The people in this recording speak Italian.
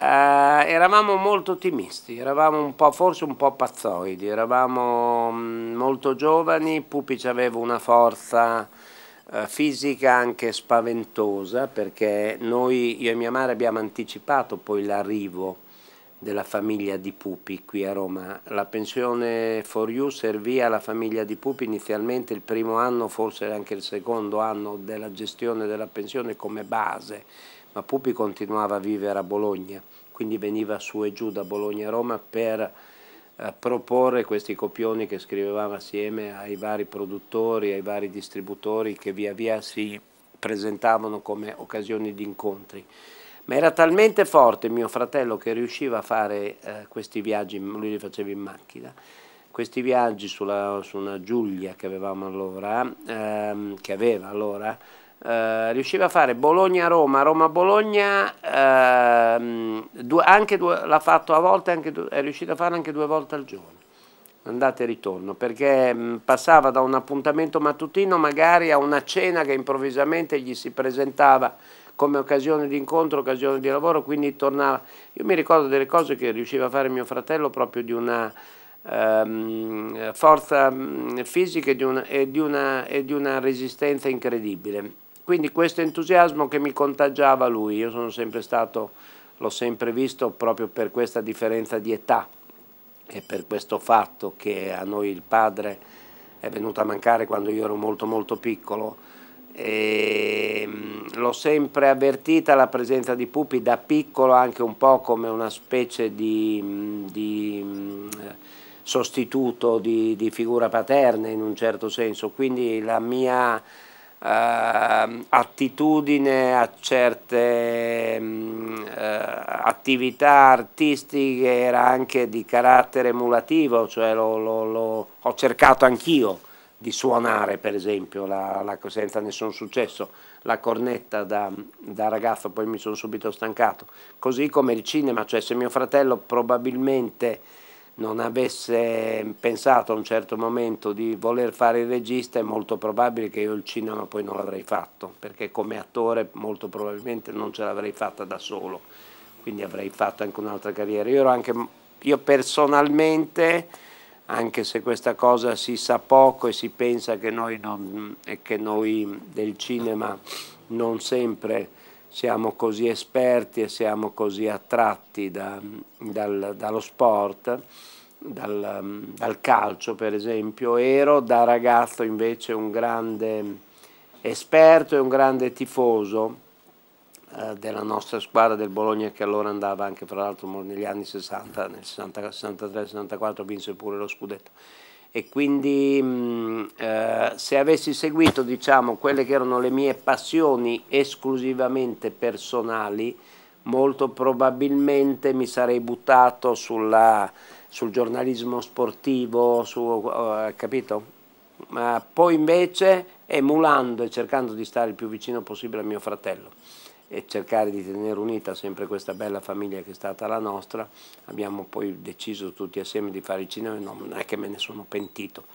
eh, eravamo molto ottimisti, eravamo un po', forse un po' pazzoidi, eravamo mm, molto giovani, Pupic aveva una forza eh, fisica anche spaventosa perché noi, io e mia madre abbiamo anticipato poi l'arrivo della famiglia di Pupi qui a Roma. La pensione For You servì alla famiglia di Pupi inizialmente il primo anno, forse anche il secondo anno della gestione della pensione come base, ma Pupi continuava a vivere a Bologna, quindi veniva su e giù da Bologna a Roma per eh, proporre questi copioni che scrivevamo assieme ai vari produttori, ai vari distributori che via via si presentavano come occasioni di incontri ma era talmente forte mio fratello che riusciva a fare eh, questi viaggi, lui li faceva in macchina, questi viaggi sulla, su una Giulia che avevamo allora, ehm, che aveva allora, eh, riusciva a fare Bologna-Roma, Roma-Bologna, ehm, l'ha fatto a volte, anche, è riuscito a fare anche due volte al giorno andata e ritorno, perché mh, mm, passava da un appuntamento mattutino magari a una cena che improvvisamente gli si presentava come occasione di incontro, occasione di lavoro, quindi tornava. Io mi ricordo delle cose che riusciva a fare mio fratello proprio di una ehm, forza mm, fisica e di una, e, di una, e di una resistenza incredibile. Quindi questo entusiasmo che mi contagiava lui, io sono sempre stato, l'ho sempre visto proprio per questa differenza di età e per questo fatto che a noi il padre è venuto a mancare quando io ero molto molto piccolo. E, ehm, l'ho sempre avvertita la presenza di pupi da piccolo anche un po' come una specie di, mm, di mm, sostituto di, di, figura paterna in un certo senso, quindi la mia eh, attitudine a certe mm, eh, attività artistiche era anche di carattere emulativo, cioè lo, lo, lo ho cercato anch'io di suonare per esempio, la, la, senza nessun successo, la cornetta da, da ragazzo, poi mi sono subito stancato, così come il cinema, cioè se mio fratello probabilmente non avesse pensato a un certo momento di voler fare il regista è molto probabile che io il cinema poi non l'avrei fatto, perché come attore molto probabilmente non ce l'avrei fatta da solo, quindi avrei fatto anche un'altra carriera. Io, anche, io personalmente anche se questa cosa si sa poco e si pensa che noi, non, che noi del cinema non sempre siamo così esperti e siamo così attratti da, dal, dallo sport, dal, dal, calcio per esempio. Ero da ragazzo invece un grande esperto e un grande tifoso eh, della nostra squadra del Bologna che allora andava anche fra l'altro negli anni 60, nel 63-64 vinse pure lo scudetto. E quindi mm, eh, se avessi seguito diciamo, quelle che erano le mie passioni esclusivamente personali, molto probabilmente mi sarei buttato sulla, sul giornalismo sportivo, su, eh, capito? Ma poi invece emulando e cercando di stare il più vicino possibile a mio fratello e cercare di tenere unita sempre questa bella famiglia che è stata la nostra, abbiamo poi deciso tutti assieme di fare il cinema e non è che me ne sono pentito.